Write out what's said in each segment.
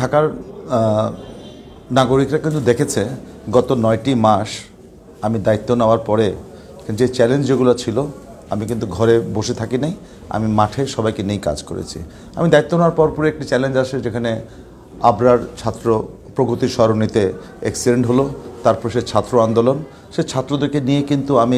ঢাকার নাগরিকরা কিন্তু দেখেছে গত নয়টি মাস আমি দায়িত্ব নেওয়ার পরে যে চ্যালেঞ্জ যেগুলো ছিল আমি কিন্তু ঘরে বসে থাকি নাই আমি মাঠে সবাইকে নিয়েই কাজ করেছি আমি দায়িত্ব নেওয়ার পরপুরে একটি চ্যালেঞ্জ আসে যেখানে আবরার ছাত্র প্রগতি সরণিতে অ্যাক্সিডেন্ট হলো তারপর সে ছাত্র আন্দোলন সে ছাত্রদেরকে নিয়ে কিন্তু আমি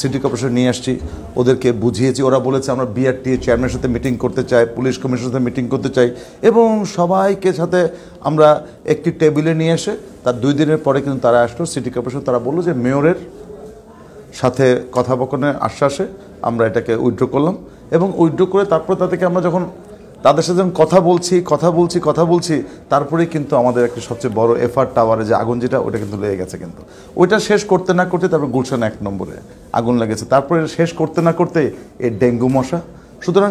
সিটি কর্পোরেশন নিয়ে আসছি ওদেরকে বুঝিয়েছি ওরা বলেছে আমরা বিআরটি চেয়ারম্যানের সাথে মিটিং করতে চাই পুলিশ কমিশনের সাথে মিটিং করতে চাই এবং সবাইকে সাথে আমরা একটি টেবিলে নিয়ে এসে তার দুই দিনের পরে কিন্তু তারা আসলো সিটি কর্পোরেশন তারা বললো যে মেয়রের সাথে কথা কথোপকথনের আশ্বাসে আমরা এটাকে উইড্রো করলাম এবং উইড্রো করে তারপর তাদেরকে আমরা যখন তাদের সাথে যখন কথা বলছি কথা বলছি কথা বলছি তারপরে কিন্তু আমাদের একটা সবচেয়ে বড় এফার টাওয়ারে যে আগুন যেটা ওটা কিন্তু লেগে গেছে কিন্তু ওইটা শেষ করতে না করতে তারপর গুলশান এক নম্বরে আগুন লেগেছে তারপরে শেষ করতে না করতে এ ডেঙ্গু মশা সুতরাং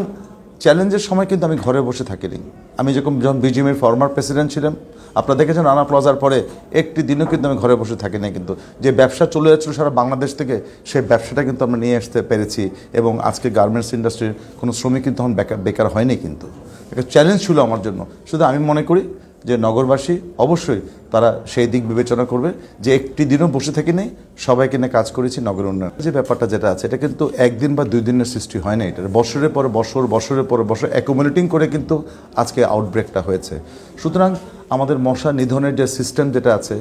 চ্যালেঞ্জের সময় কিন্তু আমি ঘরে বসে থাকিনি আমি যখন যখন বিজিএমের ফর্মার প্রেসিডেন্ট ছিলাম আপনারা দেখেছেন নানা প্লাজার পরে একটি দিনও কিন্তু আমি ঘরে বসে থাকি না কিন্তু যে ব্যবসা চলে যাচ্ছিলো সারা বাংলাদেশ থেকে সেই ব্যবসাটা কিন্তু আমরা নিয়ে আসতে পেরেছি এবং আজকে গার্মেন্টস ইন্ডাস্ট্রির কোনো শ্রমিক কিন্তু তখন বেকার হয়নি কিন্তু একটা চ্যালেঞ্জ ছিল আমার জন্য শুধু আমি মনে করি যে নগরবাসী অবশ্যই তারা সেই দিক বিবেচনা করবে যে একটি দিনও বসে থেকে নেই সবাইকে নিয়ে কাজ করেছি নগর উন্নয়ন যে ব্যাপারটা যেটা আছে এটা কিন্তু একদিন বা দুই দিনের সৃষ্টি হয় না এটা বছরের পর বছর বছরের পর বছর অ্যাকুমুলেটিং করে কিন্তু আজকে আউটব্রেকটা হয়েছে সুতরাং আমাদের মশা নিধনের যে সিস্টেম যেটা আছে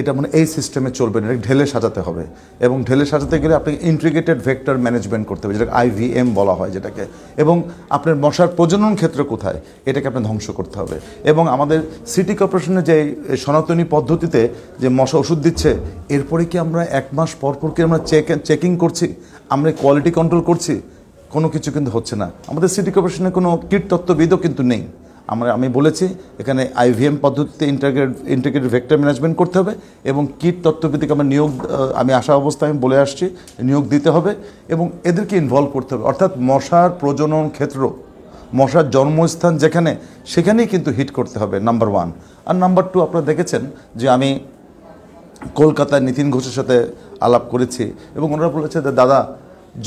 এটা মানে এই সিস্টেমে চলবে না ঢেলে সাজাতে হবে এবং ঢেলে সাজাতে গেলে আপনাকে ইন্টিগ্রেটেড ভেক্টর ম্যানেজমেন্ট করতে হবে যেটাকে আইভিএম বলা হয় যেটাকে এবং আপনার মশার প্রজনন ক্ষেত্র কোথায় এটাকে আপনার ধ্বংস করতে হবে এবং আমাদের সিটি কর্পোরেশনের যে সনাতনী পদ্ধতিতে যে মশা ওষুধ দিচ্ছে এরপরে কি আমরা এক মাস পর পর কি আমরা চেক চেকিং করছি আমরা কোয়ালিটি কন্ট্রোল করছি কোনো কিছু কিন্তু হচ্ছে না আমাদের সিটি কর্পোরেশনে কোনো কীটতত্ত্ববিদও কিন্তু নেই আমরা আমি বলেছি এখানে আইভিএম পদ্ধতিতে ইন্টাগ্রেট ইন্টিগ্রেটেড ভেক্টর ম্যানেজমেন্ট করতে হবে এবং কীট তত্ত্বভিত্তিক আমরা নিয়োগ আমি আসা অবস্থায় আমি বলে আসছি নিয়োগ দিতে হবে এবং এদেরকে ইনভলভ করতে হবে অর্থাৎ মশার প্রজনন ক্ষেত্র মশার জন্মস্থান যেখানে সেখানেই কিন্তু হিট করতে হবে নাম্বার ওয়ান আর নাম্বার টু আপনারা দেখেছেন যে আমি কলকাতায় নিতিন ঘোষের সাথে আলাপ করেছি এবং ওনারা বলেছে দাদা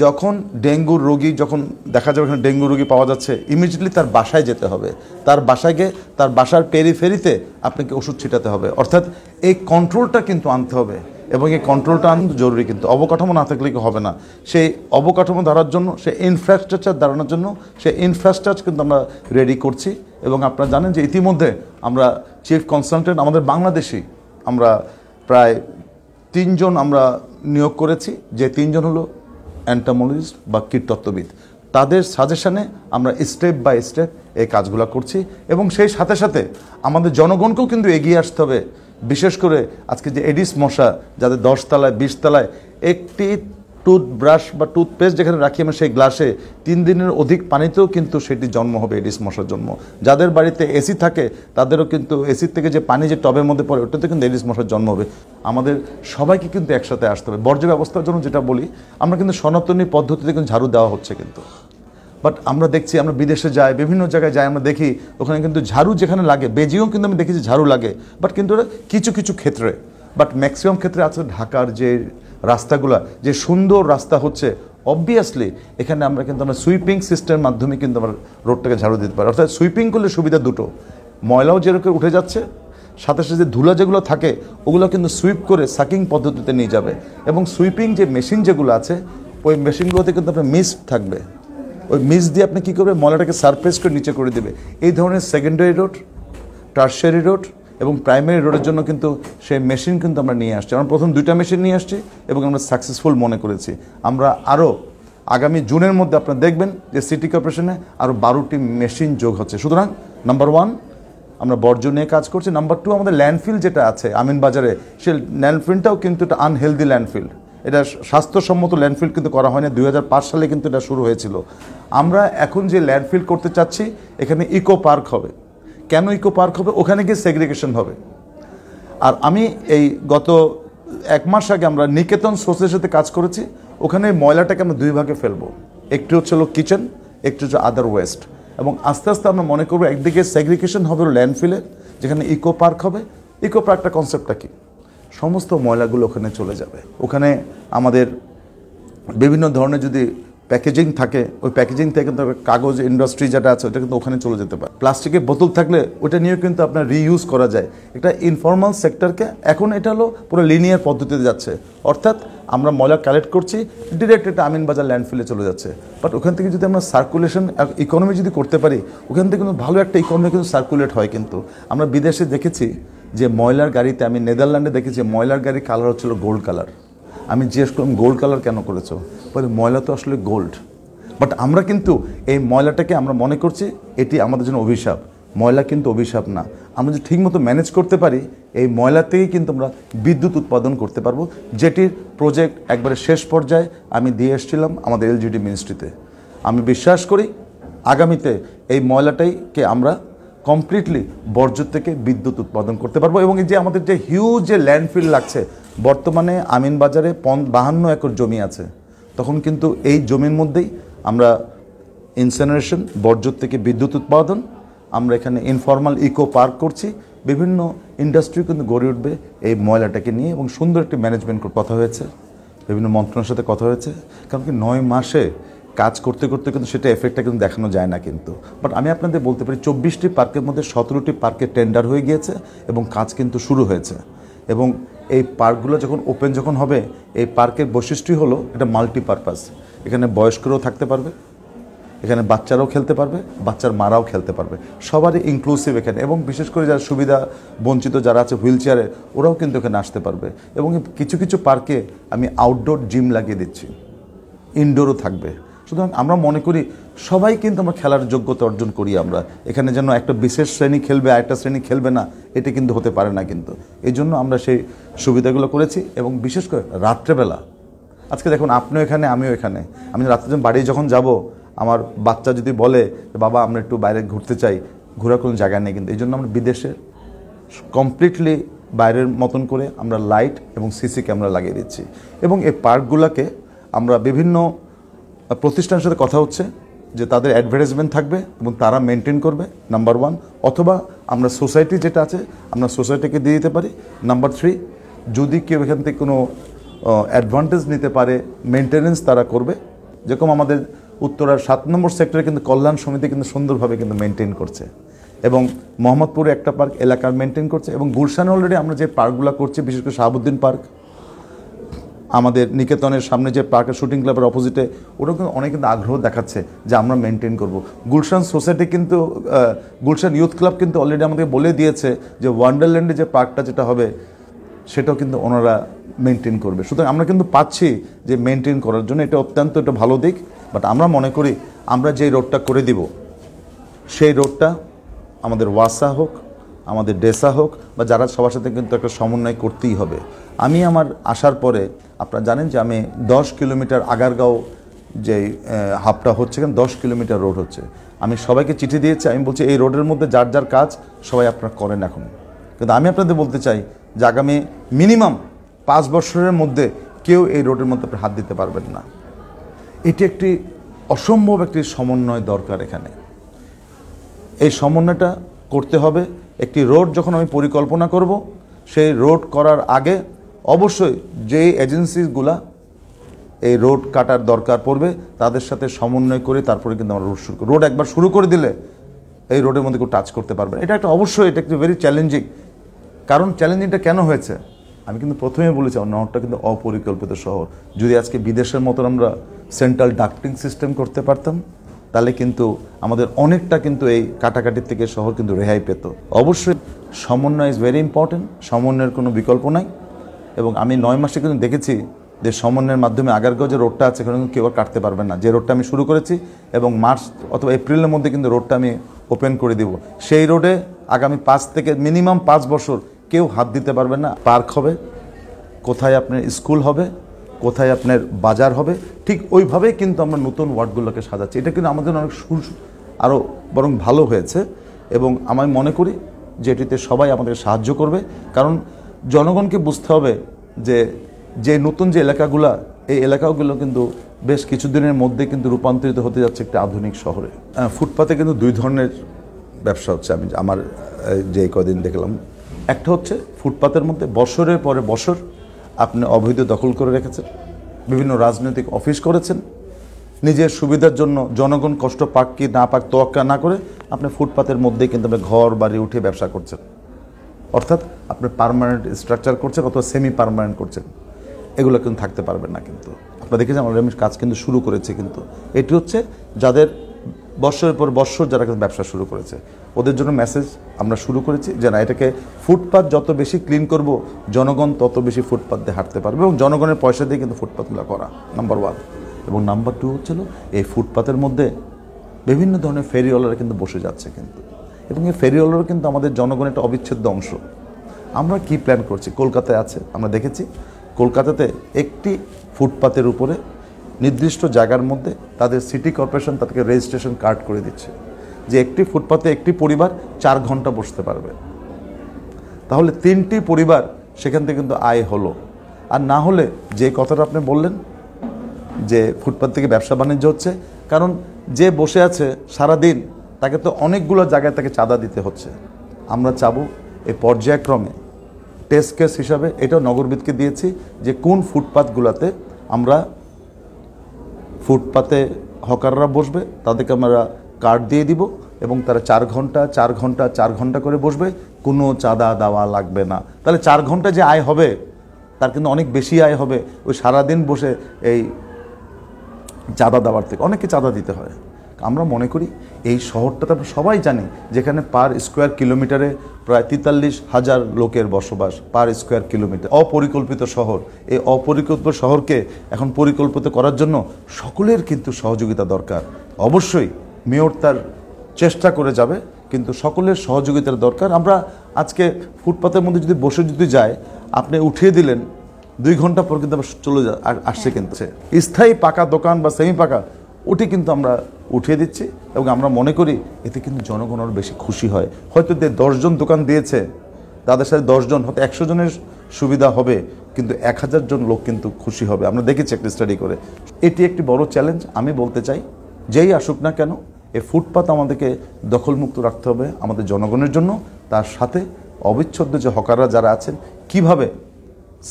যখন ডেঙ্গুর রোগী যখন দেখা যাবে ওখানে ডেঙ্গু রোগী পাওয়া যাচ্ছে ইমিডিয়েটলি তার বাসায় যেতে হবে তার বাসায় গিয়ে তার বাসার পেরিফেরিতে আপনাকে ওষুধ ছিটাতে হবে অর্থাৎ এই কন্ট্রোলটা কিন্তু আনতে হবে এবং এই কন্ট্রোলটা আনতে জরুরি কিন্তু অবকাঠামো না থাকলে হবে না সেই অবকাঠামো ধরার জন্য সে ইনফ্রাস্ট্রাকচার দাঁড়ানোর জন্য সে ইনফ্রাস্ট্রাকচার কিন্তু আমরা রেডি করছি এবং আপনারা জানেন যে ইতিমধ্যে আমরা চিফ কনসালটেন্ট আমাদের বাংলাদেশি আমরা প্রায় তিনজন আমরা নিয়োগ করেছি যে তিনজন হলো অ্যান্টামোলজিস্ট বা কীটতত্ত্ববিদ তাদের সাজেশানে আমরা স্টেপ বাই স্টেপ এই কাজগুলো করছি এবং সেই সাথে সাথে আমাদের জনগণকেও কিন্তু এগিয়ে আসতে হবে বিশেষ করে আজকে যে এডিস মশা যাদের দশ তলায় বিশ তলায় একটি টুথব্রাশ বা টুথপেস্ট যেখানে রাখি আমি সেই গ্লাসে তিন দিনের অধিক পানিতেও কিন্তু সেটি জন্ম হবে এডিস মশার জন্ম যাদের বাড়িতে এসি থাকে তাদেরও কিন্তু এসি থেকে যে পানি যে টবের মধ্যে পড়ে ওটাতে কিন্তু এডিস মশার জন্ম হবে আমাদের সবাইকে কিন্তু একসাথে আসতে হবে বর্জ্য ব্যবস্থার জন্য যেটা বলি আমরা কিন্তু সনাতনী পদ্ধতিতে কিন্তু ঝাড়ু দেওয়া হচ্ছে কিন্তু বাট আমরা দেখছি আমরা বিদেশে যাই বিভিন্ন জায়গায় যাই আমরা দেখি ওখানে কিন্তু ঝাড়ু যেখানে লাগে বেজিও কিন্তু আমি দেখেছি ঝাড়ু লাগে বাট কিন্তু ওটা কিছু কিছু ক্ষেত্রে বাট ম্যাক্সিমাম ক্ষেত্রে আছে ঢাকার যে রাস্তাগুলো যে সুন্দর রাস্তা হচ্ছে অবভিয়াসলি এখানে আমরা কিন্তু আমরা সুইপিং সিস্টেমের মাধ্যমে কিন্তু আমরা রোডটাকে ঝাড়ু দিতে পারি অর্থাৎ সুইপিং করলে সুবিধা দুটো ময়লাও যেরকম উঠে যাচ্ছে সাথে সাথে ধুলা যেগুলো থাকে ওগুলো কিন্তু সুইপ করে সাকিং পদ্ধতিতে নিয়ে যাবে এবং সুইপিং যে মেশিন যেগুলো আছে ওই মেশিনগুলোতে কিন্তু আপনার মিস থাকবে ওই মিস দিয়ে আপনি কী করবে ময়লাটাকে সারফেস করে নিচে করে দেবে এই ধরনের সেকেন্ডারি রোড টার্সারি রোড এবং প্রাইমারি রোডের জন্য কিন্তু সেই মেশিন কিন্তু আমরা নিয়ে আসছি আমরা প্রথম দুইটা মেশিন নিয়ে আসছি এবং আমরা সাকসেসফুল মনে করেছি আমরা আরও আগামী জুনের মধ্যে আপনারা দেখবেন যে সিটি কর্পোরেশনে আরও বারোটি মেশিন যোগ হচ্ছে সুতরাং নাম্বার ওয়ান আমরা বর্জ্য নিয়ে কাজ করছি নাম্বার টু আমাদের ল্যান্ডফিল যেটা আছে আমিন বাজারে সেই ল্যান্ডফিলটাও কিন্তু এটা আনহেলদি ল্যান্ডফিল এটা স্বাস্থ্যসম্মত ল্যান্ডফিল কিন্তু করা হয়নি দুই সালে কিন্তু এটা শুরু হয়েছিল আমরা এখন যে ল্যান্ডফিল করতে চাচ্ছি এখানে ইকো পার্ক হবে কেন ইকো পার্ক হবে ওখানে গিয়ে সেগ্রিগেশন হবে আর আমি এই গত এক মাস আগে আমরা নিকেতন সোসের সাথে কাজ করেছি ওখানে ময়লাটাকে আমরা দুই ভাগে ফেলবো একটি হচ্ছে হলো কিচেন একটি হচ্ছে আদার ওয়েস্ট এবং আস্তে আস্তে আমরা মনে করবো একদিকে সেগ্রিগেশন হবে ল্যান্ডফিলে যেখানে ইকো পার্ক হবে ইকো পার্কটা কনসেপ্টটা কী সমস্ত ময়লাগুলো ওখানে চলে যাবে ওখানে আমাদের বিভিন্ন ধরনের যদি প্যাকেজিং থাকে ওই প্যাকেজিং থেকে কিন্তু কাগজ ইন্ডাস্ট্রি যেটা আছে ওটা কিন্তু ওখানে চলে যেতে পারে প্লাস্টিকের বোতল থাকলে ওটা নিয়েও কিন্তু আপনার রিইউজ করা যায় এটা ইনফর্মাল সেক্টরকে এখন এটা হলো পুরো লিনিয়ার পদ্ধতিতে যাচ্ছে অর্থাৎ আমরা ময়লা কালেক্ট করছি ডিরেক্ট এটা আমিনবাজার ল্যান্ডফিলে চলে যাচ্ছে বাট ওখান থেকে যদি আমরা সার্কুলেশন ইকোনমি যদি করতে পারি ওখান থেকে কিন্তু ভালো একটা ইকোনমি কিন্তু সার্কুলেট হয় কিন্তু আমরা বিদেশে দেখেছি যে ময়লার গাড়িতে আমি নেদারল্যান্ডে দেখেছি ময়লার গাড়ির কালার হচ্ছিল গোল্ড কালার আমি জিজ্ঞেস করলাম গোল্ড কালার কেন করেছো বলে ময়লা তো আসলে গোল্ড বাট আমরা কিন্তু এই ময়লাটাকে আমরা মনে করছি এটি আমাদের জন্য অভিশাপ ময়লা কিন্তু অভিশাপ না আমরা যদি ঠিকমতো ম্যানেজ করতে পারি এই ময়লা থেকেই কিন্তু আমরা বিদ্যুৎ উৎপাদন করতে পারবো যেটির প্রজেক্ট একবারে শেষ পর্যায়ে আমি দিয়ে এসেছিলাম আমাদের এলজিডি মিনিস্ট্রিতে আমি বিশ্বাস করি আগামীতে এই ময়লাটাইকে আমরা কমপ্লিটলি বর্জ্য থেকে বিদ্যুৎ উৎপাদন করতে পারবো এবং এই যে আমাদের যে হিউজ যে ল্যান্ডফিল লাগছে বর্তমানে আমিনবাজারে পন বাহান্ন একর জমি আছে তখন কিন্তু এই জমির মধ্যেই আমরা ইনসেনারেশন বর্জ্য থেকে বিদ্যুৎ উৎপাদন আমরা এখানে ইনফর্মাল ইকো পার্ক করছি বিভিন্ন ইন্ডাস্ট্রি কিন্তু গড়ে উঠবে এই ময়লাটাকে নিয়ে এবং সুন্দর একটি ম্যানেজমেন্ট কথা হয়েছে বিভিন্ন মন্ত্রণার সাথে কথা হয়েছে কারণ কি নয় মাসে কাজ করতে করতে কিন্তু সেটা এফেক্টটা কিন্তু দেখানো যায় না কিন্তু বাট আমি আপনাদের বলতে পারি চব্বিশটি পার্কের মধ্যে সতেরোটি পার্কে টেন্ডার হয়ে গিয়েছে এবং কাজ কিন্তু শুরু হয়েছে এবং এই পার্কগুলো যখন ওপেন যখন হবে এই পার্কের বৈশিষ্ট্যই হলো এটা মাল্টিপারপাস এখানে বয়স্করাও থাকতে পারবে এখানে বাচ্চারাও খেলতে পারবে বাচ্চার মারাও খেলতে পারবে সবারই ইনক্লুসিভ এখানে এবং বিশেষ করে যারা সুবিধা বঞ্চিত যারা আছে হুইল চেয়ারে ওরাও কিন্তু এখানে আসতে পারবে এবং কিছু কিছু পার্কে আমি আউটডোর জিম লাগিয়ে দিচ্ছি ইনডোরও থাকবে সুতরাং আমরা মনে করি সবাই কিন্তু আমরা খেলার যোগ্যতা অর্জন করি আমরা এখানে যেন একটা বিশেষ শ্রেণী খেলবে আরেকটা শ্রেণী খেলবে না এটা কিন্তু হতে পারে না কিন্তু এই জন্য আমরা সেই সুবিধাগুলো করেছি এবং বিশেষ করে রাত্রেবেলা আজকে দেখুন আপনিও এখানে আমিও এখানে আমি রাত্রে বাড়ি যখন যাব আমার বাচ্চা যদি বলে বাবা আমরা একটু বাইরে ঘুরতে চাই ঘোরার কোনো জায়গা নেই কিন্তু এই জন্য আমরা বিদেশের কমপ্লিটলি বাইরের মতন করে আমরা লাইট এবং সিসি ক্যামেরা লাগিয়ে দিচ্ছি এবং এই পার্কগুলোকে আমরা বিভিন্ন প্রতিষ্ঠানের সাথে কথা হচ্ছে যে তাদের অ্যাডভার্টাইজমেন্ট থাকবে এবং তারা মেনটেন করবে নাম্বার ওয়ান অথবা আমরা সোসাইটি যেটা আছে আমরা সোসাইটিকে দিয়ে দিতে পারি নাম্বার থ্রি যদি কেউ এখান থেকে কোনো অ্যাডভান্টেজ নিতে পারে মেনটেনেন্স তারা করবে যেরকম আমাদের উত্তরার সাত নম্বর সেক্টরে কিন্তু কল্যাণ সমিতি কিন্তু সুন্দরভাবে কিন্তু মেনটেন করছে এবং মোহাম্মদপুরে একটা পার্ক এলাকার মেনটেন করছে এবং গুলশানে অলরেডি আমরা যে পার্কগুলো করছি বিশেষ করে শাহাবুদ্দিন পার্ক আমাদের নিকেতনের সামনে যে পার্কের শুটিং ক্লাবের অপোজিটে ওটা কিন্তু অনেক কিন্তু আগ্রহ দেখাচ্ছে যে আমরা মেনটেন করব গুলশান সোসাইটি কিন্তু গুলশান ইউথ ক্লাব কিন্তু অলরেডি আমাদের বলে দিয়েছে যে ওয়ান্ডারল্যান্ডে যে পার্কটা যেটা হবে সেটাও কিন্তু ওনারা মেনটেন করবে সুতরাং আমরা কিন্তু পাচ্ছি যে মেনটেন করার জন্য এটা অত্যন্ত একটা ভালো দিক বাট আমরা মনে করি আমরা যে রোডটা করে দিব সেই রোডটা আমাদের ওয়াসা হোক আমাদের ডেসা হোক বা যারা সবার সাথে কিন্তু একটা সমন্বয় করতেই হবে আমি আমার আসার পরে আপনারা জানেন যে আমি দশ কিলোমিটার আগারগাঁও যে হাফটা হচ্ছে কেন দশ কিলোমিটার রোড হচ্ছে আমি সবাইকে চিঠি দিয়েছি আমি বলছি এই রোডের মধ্যে যার যার কাজ সবাই আপনারা করেন এখন কিন্তু আমি আপনাদের বলতে চাই যে আগামী মিনিমাম পাঁচ বছরের মধ্যে কেউ এই রোডের মধ্যে আপনি হাত দিতে পারবেন না এটি একটি অসম্ভব একটি সমন্বয় দরকার এখানে এই সমন্বয়টা করতে হবে একটি রোড যখন আমি পরিকল্পনা করব সেই রোড করার আগে অবশ্যই যে এজেন্সিগুলা এই রোড কাটার দরকার পড়বে তাদের সাথে সমন্বয় করে তারপরে কিন্তু আমরা রোড শুরু রোড একবার শুরু করে দিলে এই রোডের মধ্যে কেউ টাচ করতে পারবে এটা একটা অবশ্যই এটা একটি ভেরি চ্যালেঞ্জিং কারণ চ্যালেঞ্জিংটা কেন হয়েছে আমি কিন্তু প্রথমেই বলেছি আমার নগরটা কিন্তু অপরিকল্পিত শহর যদি আজকে বিদেশের মতন আমরা সেন্ট্রাল ডাক্টিং সিস্টেম করতে পারতাম তাহলে কিন্তু আমাদের অনেকটা কিন্তু এই কাটাকাটির থেকে শহর কিন্তু রেহাই পেত অবশ্যই সমন্বয় ইজ ভেরি ইম্পর্টেন্ট সমন্বয়ের কোনো বিকল্প নাই এবং আমি নয় মাসে কিন্তু দেখেছি যে সমন্বয়ের মাধ্যমে আগারগাঁও যে রোডটা আছে সেখানে কিন্তু কেউ আর কাটতে পারবে না যে রোডটা আমি শুরু করেছি এবং মার্চ অথবা এপ্রিলের মধ্যে কিন্তু রোডটা আমি ওপেন করে দিব সেই রোডে আগামী পাঁচ থেকে মিনিমাম পাঁচ বছর কেউ হাত দিতে পারবে না পার্ক হবে কোথায় আপনার স্কুল হবে কোথায় আপনার বাজার হবে ঠিক ওইভাবেই কিন্তু আমরা নতুন ওয়ার্ডগুলোকে সাজাচ্ছি এটা কিন্তু আমাদের অনেক সুর আরও বরং ভালো হয়েছে এবং আমি মনে করি যে এটিতে সবাই আমাদের সাহায্য করবে কারণ জনগণকে বুঝতে হবে যে যে নতুন যে এলাকাগুলা এই এলাকাগুলো কিন্তু বেশ কিছুদিনের মধ্যে কিন্তু রূপান্তরিত হতে যাচ্ছে একটা আধুনিক শহরে ফুটপাতে কিন্তু দুই ধরনের ব্যবসা হচ্ছে আমি আমার যে কদিন দেখলাম একটা হচ্ছে ফুটপাতের মধ্যে বছরের পরে বছর আপনি অবৈধ দখল করে রেখেছেন বিভিন্ন রাজনৈতিক অফিস করেছেন নিজের সুবিধার জন্য জনগণ কষ্ট পাক কি না পাক তোয়াক্কা না করে আপনি ফুটপাতের মধ্যেই কিন্তু আপনি ঘর বাড়ি উঠে ব্যবসা করছেন অর্থাৎ আপনি পারমানেন্ট স্ট্রাকচার করছেন অথবা সেমি পারমানেন্ট করছেন এগুলো কিন্তু থাকতে পারবেন না কিন্তু আপনারা দেখেছেন আমরা কাজ কিন্তু শুরু করেছে কিন্তু এটি হচ্ছে যাদের বছরের পর বছর যারা কিন্তু ব্যবসা শুরু করেছে ওদের জন্য মেসেজ আমরা শুরু করেছি যে না এটাকে ফুটপাথ যত বেশি ক্লিন করব জনগণ তত বেশি ফুটপাথ দিয়ে হাঁটতে পারবে এবং জনগণের পয়সা দিয়ে কিন্তু ফুটপাথগুলো করা নাম্বার ওয়ান এবং নাম্বার টু হচ্ছিল এই ফুটপাথের মধ্যে বিভিন্ন ধরনের ফেরিওয়ালারা কিন্তু বসে যাচ্ছে কিন্তু এবং এই ফেরিওয়ালারও কিন্তু আমাদের জনগণের একটা অবিচ্ছেদ্য অংশ আমরা কি প্ল্যান করছি কলকাতায় আছে আমরা দেখেছি কলকাতাতে একটি ফুটপাতের উপরে নির্দিষ্ট জায়গার মধ্যে তাদের সিটি কর্পোরেশন তাদেরকে রেজিস্ট্রেশন কার্ড করে দিচ্ছে যে একটি ফুটপাতে একটি পরিবার চার ঘন্টা বসতে পারবে তাহলে তিনটি পরিবার সেখান থেকে কিন্তু আয় হলো আর না হলে যে কথাটা আপনি বললেন যে ফুটপাত থেকে ব্যবসা বাণিজ্য হচ্ছে কারণ যে বসে আছে সারা দিন তাকে তো অনেকগুলো জায়গায় তাকে চাঁদা দিতে হচ্ছে আমরা চাব এই পর্যায়ক্রমে টেস্ট কেস হিসাবে এটাও নগরবিদকে দিয়েছি যে কোন ফুটপাতগুলোতে আমরা ফুটপাতে হকাররা বসবে তাদেরকে আমরা কার্ড দিয়ে দিব এবং তারা চার ঘন্টা চার ঘন্টা চার ঘন্টা করে বসবে কোনো চাঁদা দেওয়া লাগবে না তাহলে চার ঘন্টা যে আয় হবে তার কিন্তু অনেক বেশি আয় হবে ওই সারাদিন বসে এই চাঁদা দেওয়ার থেকে অনেককে চাঁদা দিতে হয় আমরা মনে করি এই শহরটা তো সবাই জানি যেখানে পার স্কোয়ার কিলোমিটারে প্রায় তেতাল্লিশ হাজার লোকের বসবাস পার স্কোয়ার কিলোমিটার অপরিকল্পিত শহর এই অপরিকল্পিত শহরকে এখন পরিকল্পিত করার জন্য সকলের কিন্তু সহযোগিতা দরকার অবশ্যই মেয়র তার চেষ্টা করে যাবে কিন্তু সকলের সহযোগিতার দরকার আমরা আজকে ফুটপাথের মধ্যে যদি বসে যদি যায় আপনি উঠিয়ে দিলেন দুই ঘন্টা পর কিন্তু আবার চলে যা আসছে কিন্তু হ্যাঁ। স্থায়ী পাকা দোকান বা সেমি পাকা ওটি কিন্তু আমরা উঠিয়ে দিচ্ছি এবং আমরা মনে করি এতে কিন্তু জনগণ আরও বেশি খুশি হয় হয়তো যে দশজন দোকান দিয়েছে তাদের সাথে দশজন হয়তো একশো জনের সুবিধা হবে কিন্তু এক হাজার জন লোক কিন্তু খুশি হবে আমরা দেখেছি একটা স্টাডি করে এটি একটি বড় চ্যালেঞ্জ আমি বলতে চাই যেই আসুক না কেন এ ফুটপাত আমাদেরকে দখলমুক্ত রাখতে হবে আমাদের জনগণের জন্য তার সাথে অবিচ্ছেদ্য যে হকাররা যারা আছেন কিভাবে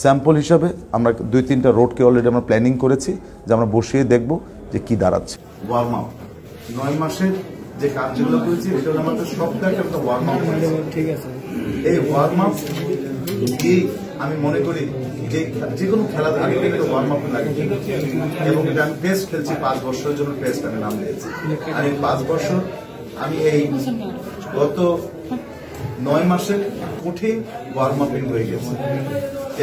স্যাম্পল হিসাবে আমরা দুই তিনটা রোডকে অলরেডি আমরা প্ল্যানিং করেছি যে আমরা বসিয়ে দেখব যে কি দাঁড়াচ্ছে ওয়ার্ম আপ নয় মাসের যে কাজগুলো আমাদের ওয়ার্ম আপ এই ওয়ার্ম আপ আমি মনে করি যে যে কোনো থাকে কিন্তু ওয়ার্ম আপ লাগে এবং এটা আমি টেস্ট খেলছি পাঁচ বছরের জন্য টেস্ট আমি নাম দিয়েছি আর এই পাঁচ বছর আমি এই গত নয় মাসের কঠিন ওয়ার্ম আপিং হয়ে গেছে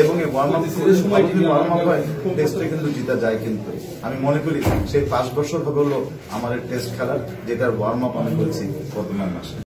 এবং এই ওয়ার্ম আপ সিরিজের সময় যদি ওয়ার্ম আপ হয় টেস্টে কিন্তু জিতা যায় কিন্তু আমি মনে করি সেই পাঁচ বছর হলো আমাদের টেস্ট খেলার যেটার ওয়ার্ম আপ আমি করছি গত মাসে